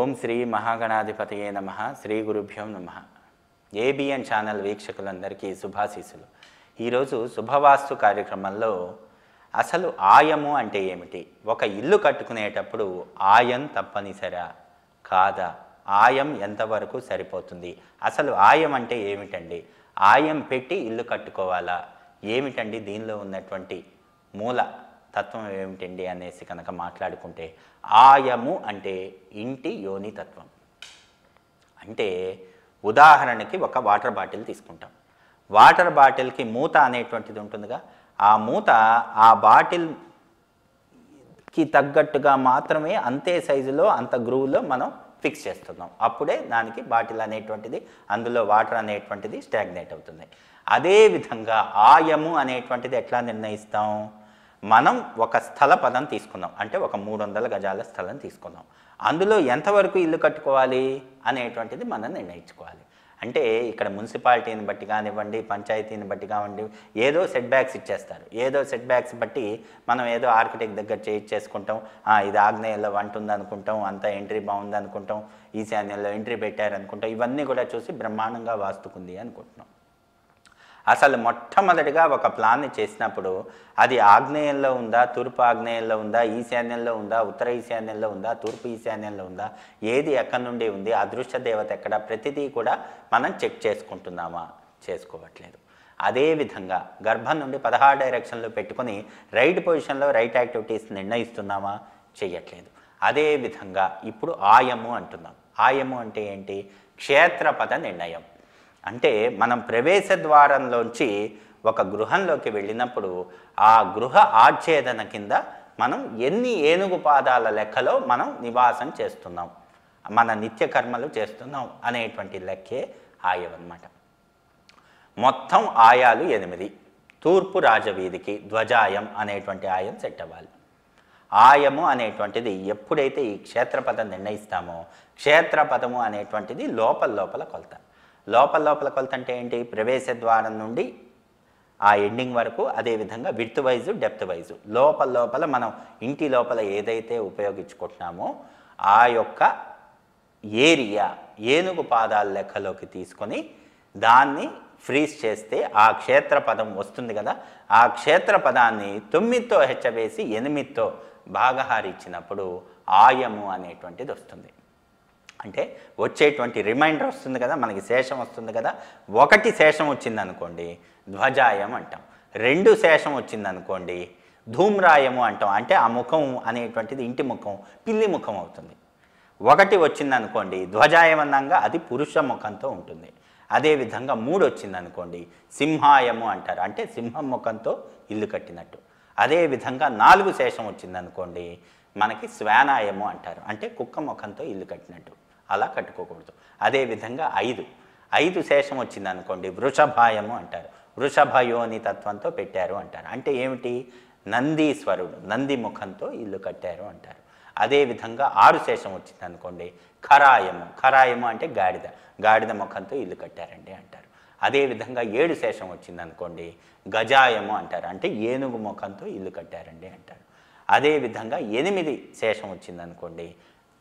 ఓం శ్రీ మహాగణాధిపతియే నమ శ్రీ గురుభ్యం నమ ABN channel వీక్షకులందరికీ శుభాశీసులు ఈరోజు శుభవాస్తు కార్యక్రమంలో అసలు ఆయము అంటే ఏమిటి ఒక ఇల్లు కట్టుకునేటప్పుడు ఆయం తప్పనిసరా కాదా ఆయం ఎంతవరకు సరిపోతుంది అసలు ఆయం అంటే ఏమిటండి ఆయం పెట్టి ఇల్లు కట్టుకోవాలా ఏమిటండి దీనిలో ఉన్నటువంటి మూల తత్వం ఏమిటండి అనేసి కనుక మాట్లాడుకుంటే ఆయము అంటే ఇంటి యోని తత్వం అంటే ఉదాహరణకి ఒక వాటర్ బాటిల్ తీసుకుంటాం వాటర్ బాటిల్కి మూత అనేటువంటిది ఉంటుందిగా ఆ మూత ఆ బాటిల్కి తగ్గట్టుగా మాత్రమే అంతే సైజులో అంత గ్రూవ్లో మనం ఫిక్స్ చేస్తున్నాం అప్పుడే దానికి బాటిల్ అనేటువంటిది అందులో వాటర్ అనేటువంటిది స్టాగ్నేట్ అవుతుంది అదేవిధంగా ఆయము అనేటువంటిది ఎట్లా నిర్ణయిస్తాం మనం ఒక స్థల పదం తీసుకుందాం అంటే ఒక మూడు వందల గజాల స్థలం తీసుకుందాం అందులో ఎంతవరకు ఇల్లు కట్టుకోవాలి అనేటువంటిది మనం నిర్ణయించుకోవాలి అంటే ఇక్కడ మున్సిపాలిటీని బట్టి కానివ్వండి పంచాయతీని బట్టి కానివ్వండి ఏదో సెట్ బ్యాక్స్ ఇచ్చేస్తారు ఏదో సెట్ బ్యాక్స్ బట్టి మనం ఏదో ఆర్కిటెక్ట్ దగ్గర చేసుకుంటాం ఇది ఆగ్నేయంలో వంట ఉందనుకుంటాం అంతా ఎంట్రీ బాగుంది అనుకుంటాం ఈశాన్యంలో ఎంట్రీ పెట్టారు అనుకుంటాం ఇవన్నీ కూడా చూసి బ్రహ్మాండంగా వాస్తుకుంది అనుకుంటున్నాం అసలు మొట్టమొదటిగా ఒక ప్లాన్ చేసినప్పుడు అది ఆగ్నేయంలో ఉందా తూర్పు ఆగ్నేయంలో ఉందా ఈశాన్యంలో ఉందా ఉత్తర ఈశాన్యంలో ఉందా తూర్పు ఈశాన్యంలో ఉందా ఏది ఎక్కడి నుండి ఉంది అదృశ్య దేవత ఎక్కడ ప్రతిదీ కూడా మనం చెక్ చేసుకుంటున్నామా చేసుకోవట్లేదు అదేవిధంగా గర్భం నుండి పదహారు డైరెక్షన్లో పెట్టుకొని రైట్ పొజిషన్లో రైట్ యాక్టివిటీస్ నిర్ణయిస్తున్నామా చెయ్యట్లేదు అదేవిధంగా ఇప్పుడు ఆయము అంటున్నాం ఆయము అంటే ఏంటి క్షేత్రపద నిర్ణయం అంటే మనం ప్రవేశ ద్వారంలోంచి ఒక గృహంలోకి వెళ్ళినప్పుడు ఆ గృహ ఆచ్ఛేదన కింద మనం ఎన్ని ఏనుగు పాదాల లెక్కలో మనం నివాసం చేస్తున్నాం మన నిత్య కర్మలు చేస్తున్నాం అనేటువంటి లెక్కే ఆయవన్నమాట మొత్తం ఆయాలు ఎనిమిది తూర్పు రాజవీధికి ధ్వజాయం అనేటువంటి ఆయం సెట్ అవ్వాలి ఆయము అనేటువంటిది ఎప్పుడైతే ఈ క్షేత్రపదం నిర్ణయిస్తామో క్షేత్రపదము అనేటువంటిది లోపల లోపల కొలత లోపల లోపల కొలత అంటే ఏంటి ప్రవేశ ద్వారం నుండి ఆ ఎండింగ్ వరకు అదేవిధంగా విడ్త్ వైజు డెప్త్ వైజు లోపల లోపల మనం ఇంటి లోపల ఏదైతే ఉపయోగించుకుంటున్నామో ఆ యొక్క ఏరియా ఏనుగు పాదాల లెక్కలోకి తీసుకొని దాన్ని ఫ్రీజ్ చేస్తే ఆ క్షేత్ర పదం వస్తుంది కదా ఆ క్షేత్ర పదాన్ని తొమ్మిదితో హెచ్చవేసి ఎనిమిదితో భాగహారిచ్చినప్పుడు ఆయము అనేటువంటిది వస్తుంది అంటే వచ్చేటువంటి రిమైండర్ వస్తుంది కదా మనకి శేషం వస్తుంది కదా ఒకటి శేషం వచ్చిందనుకోండి ధ్వజాయం అంటాం రెండు శేషం వచ్చిందనుకోండి ధూమ్రాయము అంటాం అంటే ఆ ముఖం అనేటువంటిది ఇంటి ముఖం పిల్లి ముఖం అవుతుంది ఒకటి వచ్చిందనుకోండి ధ్వజాయమనంగా అది పురుష ముఖంతో ఉంటుంది అదేవిధంగా మూడు వచ్చిందనుకోండి సింహాయము అంటారు అంటే సింహం ముఖంతో ఇల్లు కట్టినట్టు అదేవిధంగా నాలుగు శేషం వచ్చిందనుకోండి మనకి శ్వానాయము అంటారు అంటే కుక్క ముఖంతో ఇల్లు కట్టినట్టు అలా కట్టుకోకూడదు అదేవిధంగా ఐదు ఐదు శేషం వచ్చింది అనుకోండి వృషభాయము అంటారు వృషభయోని తత్వంతో పెట్టారు అంటారు అంటే ఏమిటి నందీశ్వరుడు నంది ముఖంతో ఇల్లు కట్టారు అంటారు అదేవిధంగా ఆరు శేషం వచ్చింది అనుకోండి ఖరాయము ఖరాయము అంటే గాడిద గాడిద ముఖంతో ఇల్లు కట్టారండి అంటారు అదేవిధంగా ఏడు శేషం వచ్చింది అనుకోండి గజాయము అంటారు అంటే ఏనుగు ముఖంతో ఇల్లు కట్టారండి అంటారు అదేవిధంగా ఎనిమిది శేషం వచ్చింది అనుకోండి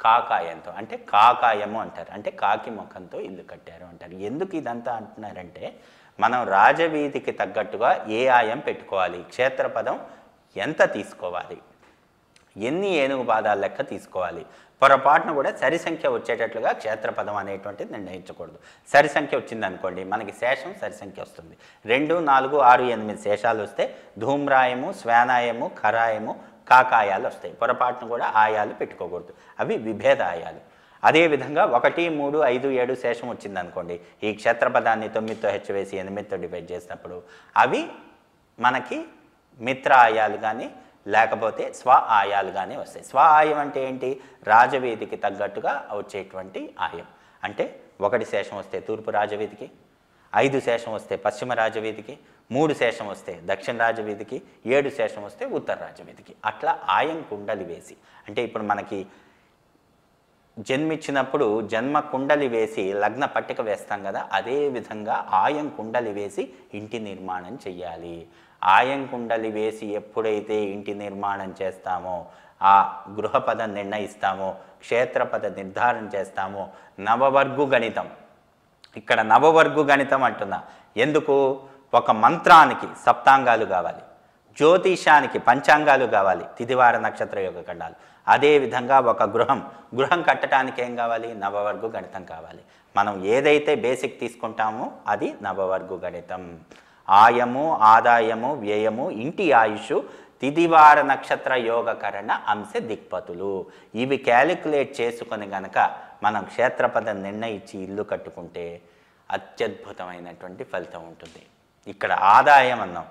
కాకాయంతో అంటే కాకాయము అంటారు అంటే కాకి ముఖంతో ఇల్లు కట్టారు అంటారు ఎందుకు ఇదంతా అంటున్నారంటే మనం రాజవీధికి తగ్గట్టుగా ఏ ఆయం పెట్టుకోవాలి క్షేత్రపదం ఎంత తీసుకోవాలి ఎన్ని ఏనుగు పాదాల లెక్క తీసుకోవాలి పొరపాటున కూడా సరి సంఖ్య వచ్చేటట్లుగా క్షేత్రపదం అనేటువంటిది నిర్ణయించకూడదు సరి సంఖ్య వచ్చిందనుకోండి మనకి శేషం సరి సంఖ్య వస్తుంది రెండు నాలుగు ఆరు ఎనిమిది శేషాలు వస్తే ధూమ్రాయము శ్వానాయము ఖరాయము కాకాయాలు వస్తాయి పొరపాటును కూడా ఆయాలు పెట్టుకోకూడదు అవి విభేద ఆయాలు అదేవిధంగా ఒకటి మూడు ఐదు ఏడు శేషం వచ్చిందనుకోండి ఈ క్షేత్రపదాన్ని తొమ్మిదితో వేసి ఎనిమిదితో డివైడ్ చేసినప్పుడు అవి మనకి మిత్ర ఆయాలు కానీ లేకపోతే స్వ ఆయాలు కానీ వస్తాయి స్వ ఆయం అంటే ఏంటి రాజవీధికి తగ్గట్టుగా వచ్చేటువంటి ఆయం అంటే ఒకటి శేషం వస్తే తూర్పు రాజవీధికి ఐదు శేషం వస్తే పశ్చిమ రాజవీధికి మూడు శేషం వస్తే దక్షిణ రాజవీధికి ఏడు శేషం వస్తే ఉత్తర రాజవీధికి అట్లా ఆయం కుండలి వేసి అంటే ఇప్పుడు మనకి జన్మిచ్చినప్పుడు జన్మ కుండలి వేసి లగ్న పట్టిక వేస్తాం కదా అదే విధంగా ఆయం కుండలి వేసి ఇంటి నిర్మాణం చెయ్యాలి ఆయం కుండలి వేసి ఎప్పుడైతే ఇంటి నిర్మాణం చేస్తామో ఆ గృహపదం నిర్ణయిస్తామో క్షేత్రపద నిర్ధారణ చేస్తామో నవవర్గు గణితం ఇక్కడ నవవర్గు గణితం అంటున్నా ఎందుకు ఒక మంత్రానికి సప్తాంగాలు కావాలి జ్యోతిషానికి పంచాంగాలు కావాలి తిదివార నక్షత్ర యోగ ఖండాలు అదేవిధంగా ఒక గృహం గృహం కట్టడానికి ఏం కావాలి నవవర్గు గణితం కావాలి మనం ఏదైతే బేసిక్ తీసుకుంటామో అది నవవర్గు గణితం ఆయము ఆదాయము వ్యయము ఇంటి ఆయుష్ తిదివార నక్షత్ర యోగకరణ అంశ దిక్పతులు ఇవి క్యాలిక్యులేట్ చేసుకొని గనక మనం క్షేత్రపదం నిర్ణయించి ఇల్లు కట్టుకుంటే అత్యద్భుతమైనటువంటి ఫలితం ఉంటుంది ఇక్కడ ఆదాయం అన్నాం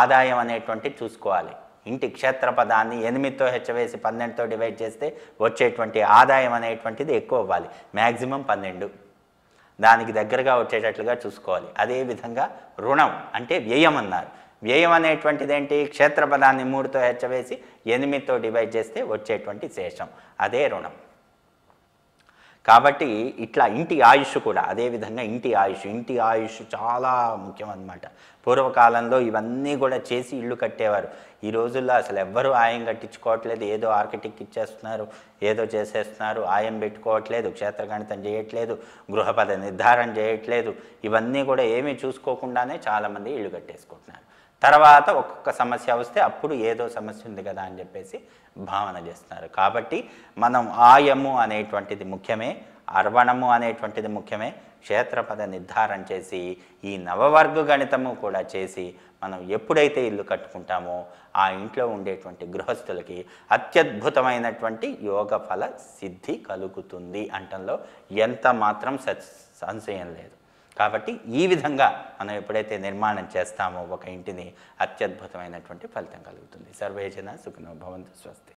ఆదాయం అనేటువంటి చూసుకోవాలి ఇంటి క్షేత్రపదాన్ని ఎనిమిదితో హెచ్చవేసి పన్నెండుతో డివైడ్ చేస్తే వచ్చేటువంటి ఆదాయం అనేటువంటిది ఎక్కువ అవ్వాలి మ్యాక్సిమం పన్నెండు దానికి దగ్గరగా వచ్చేటట్లుగా చూసుకోవాలి అదేవిధంగా రుణం అంటే వ్యయం అన్నారు వ్యయం అనేటువంటిది ఏంటి క్షేత్రపదాన్ని మూడుతో హెచ్చవేసి ఎనిమిదితో డివైడ్ చేస్తే వచ్చేటువంటి శేషం అదే రుణం కాబట్టి ఇట్లా ఇంటి ఆయుష్ కూడా అదేవిధంగా ఇంటి ఆయుష్ ఇంటి ఆయుష్ చాలా ముఖ్యం అనమాట పూర్వకాలంలో ఇవన్నీ కూడా చేసి ఇల్లు కట్టేవారు ఈ రోజుల్లో అసలు ఎవ్వరూ ఆయం కట్టించుకోవట్లేదు ఏదో ఆర్కిటెక్ట్ ఇచ్చేస్తున్నారు ఏదో చేసేస్తున్నారు ఆయం పెట్టుకోవట్లేదు క్షేత్రగణితం చేయట్లేదు గృహపద నిర్ధారణ చేయట్లేదు ఇవన్నీ కూడా ఏమీ చూసుకోకుండానే చాలామంది ఇల్లు కట్టేసుకుంటున్నారు తర్వాత ఒక్కొక్క సమస్య వస్తే అప్పుడు ఏదో సమస్య ఉంది కదా అని చెప్పేసి భావన చేస్తున్నారు కాబట్టి మనం ఆయము అనేటువంటిది ముఖ్యమే అర్వణము అనేటువంటిది ముఖ్యమే క్షేత్రపద నిర్ధారణ చేసి ఈ నవవర్గ గణితము కూడా చేసి మనం ఎప్పుడైతే ఇల్లు కట్టుకుంటామో ఆ ఇంట్లో ఉండేటువంటి గృహస్థులకి అత్యద్భుతమైనటువంటి యోగ ఫల సిద్ధి కలుగుతుంది అంటంలో ఎంత మాత్రం సంశయం లేదు కాబట్టి ఈ విధంగా మనం ఎప్పుడైతే నిర్మాణం చేస్తామో ఒక ఇంటిని అత్యద్భుతమైనటువంటి ఫలితం కలుగుతుంది సర్వేజన సుఖినో భవంతు స్వస్తి